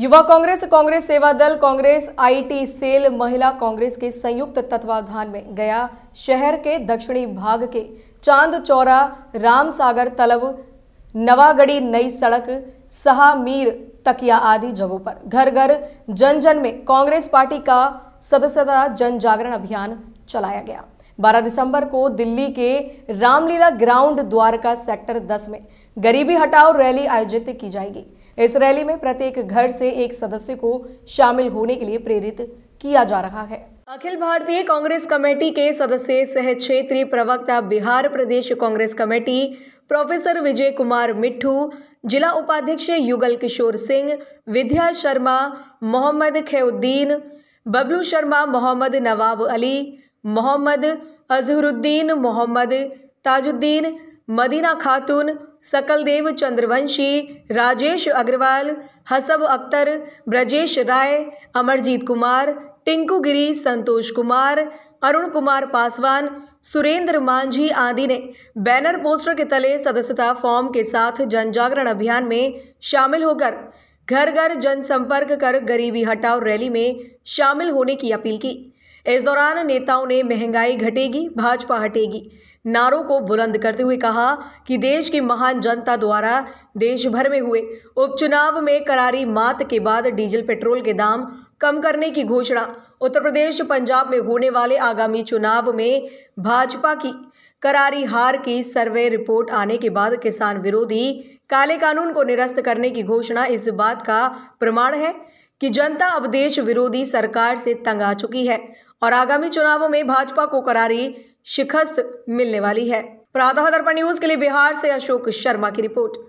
युवा कांग्रेस कांग्रेस सेवा दल कांग्रेस आईटी सेल महिला कांग्रेस के संयुक्त तत्वावधान में गया शहर के दक्षिणी भाग के चांद चौरा राम सागर तलब नवागढ़ी नई सड़क सहा मीर तकिया आदि जगहों पर घर घर जन जन में कांग्रेस पार्टी का सदस्यता जन जागरण अभियान चलाया गया 12 दिसंबर को दिल्ली के रामलीला ग्राउंड द्वारका सेक्टर 10 में गरीबी हटाओ रैली आयोजित की जाएगी इस रैली में प्रत्येक घर से एक सदस्य को शामिल होने के लिए प्रेरित किया जा रहा है अखिल भारतीय कांग्रेस कमेटी के सदस्य सह क्षेत्रीय प्रवक्ता बिहार प्रदेश कांग्रेस कमेटी प्रोफेसर विजय कुमार मिट्टू जिला उपाध्यक्ष युगल किशोर सिंह विद्या शर्मा मोहम्मद खेउद्दीन बबलू शर्मा मोहम्मद नवाब अली मोहम्मद अजहरुद्दीन मोहम्मद ताजुद्दीन मदीना खातून सकलदेव चंद्रवंशी राजेश अग्रवाल हसब अख्तर ब्रजेश राय अमरजीत कुमार टिंकू गिरी संतोष कुमार अरुण कुमार पासवान सुरेंद्र मांझी आदि ने बैनर पोस्टर के तले सदस्यता फॉर्म के साथ जन जागरण अभियान में शामिल होकर घर घर जनसंपर्क कर गरीबी हटाओ रैली में शामिल होने की अपील की इस दौरान नेताओं ने महंगाई घटेगी भाजपा हटेगी नारों को बुलंद करते हुए कहा कि देश की महान जनता द्वारा देश भर में हुए उपचुनाव में करारी मात के बाद डीजल पेट्रोल के दाम कम करने की घोषणा उत्तर प्रदेश पंजाब में होने वाले आगामी चुनाव में भाजपा की करारी हार की सर्वे रिपोर्ट आने के बाद किसान विरोधी काले कानून को निरस्त करने की घोषणा इस बात का प्रमाण है कि जनता अब देश विरोधी सरकार से तंग आ चुकी है और आगामी चुनावों में भाजपा को करारी शिकस्त मिलने वाली है प्रातः दर्पण न्यूज के लिए बिहार से अशोक शर्मा की रिपोर्ट